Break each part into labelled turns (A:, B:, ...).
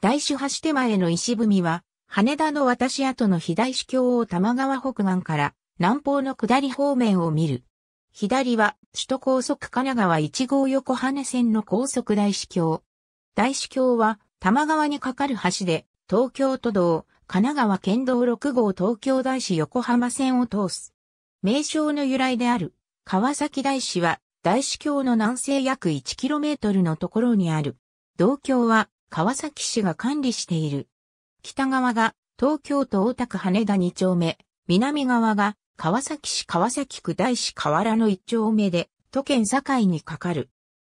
A: 大主橋手前の石踏みは、羽田の渡し跡の左主橋を玉川北岸から南方の下り方面を見る。左は首都高速神奈川1号横羽線の高速大主橋。大主橋は玉川に架かる橋で、東京都道、神奈川県道6号東京大市横浜線を通す。名称の由来である、川崎大市は、大市橋の南西約 1km のところにある。道橋は、川崎市が管理している。北側が東京都大田区羽田2丁目、南側が川崎市川崎区大市河原の1丁目で、都県境にかかる。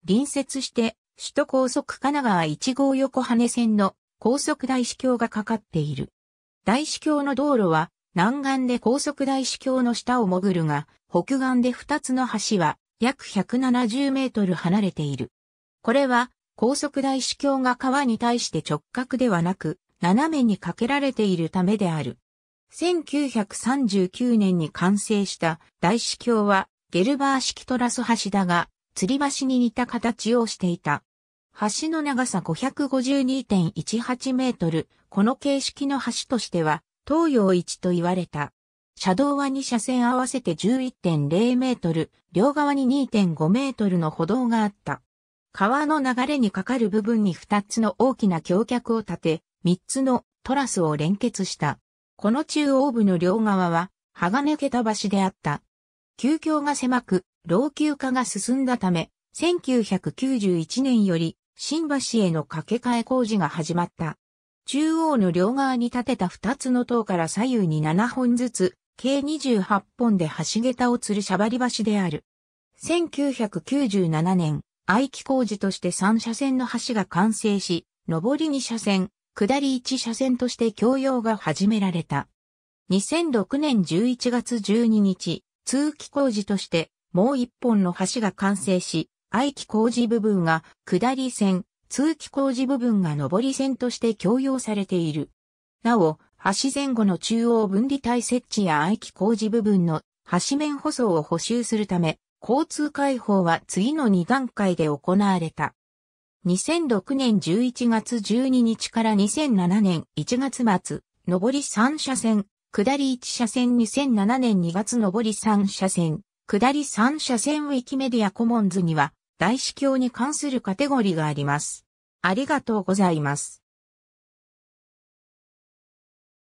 A: 隣接して、首都高速神奈川1号横羽線の高速大市橋がかかっている。大市橋の道路は、南岸で高速大市橋の下を潜るが、北岸で2つの橋は、約170メートル離れている。これは、高速大主橋が川に対して直角ではなく、斜めに架けられているためである。1939年に完成した大主橋はゲルバー式トラス橋だが、吊り橋に似た形をしていた。橋の長さ552.18メートル、この形式の橋としては、東洋一と言われた。車道は2車線合わせて11.0メートル、両側に2.5メートルの歩道があった。川の流れにかかる部分に2つの大きな橋脚を立て、3つのトラスを連結した。この中央部の両側は、鋼桁橋であった。急橋が狭く、老朽化が進んだため、1991年より、新橋への架け替え工事が始まった。中央の両側に建てた2つの塔から左右に7本ずつ、計28本で橋桁を吊るしゃばり橋である。1997年、愛機工事として3車線の橋が完成し、上り2車線、下り1車線として供用が始められた。2006年11月12日、通気工事としてもう一本の橋が完成し、愛機工事部分が下り線、通気工事部分が上り線として供用されている。なお、橋前後の中央分離帯設置や愛機工事部分の橋面舗装を補修するため、交通開放は次の2段階で行われた。2006年11月12日から2007年1月末、上り3車線、下り1車線2007年2月上り3車線、下り3車線ウィキメディアコモンズには、大司教に関するカテゴリーがあります。ありがとうございます。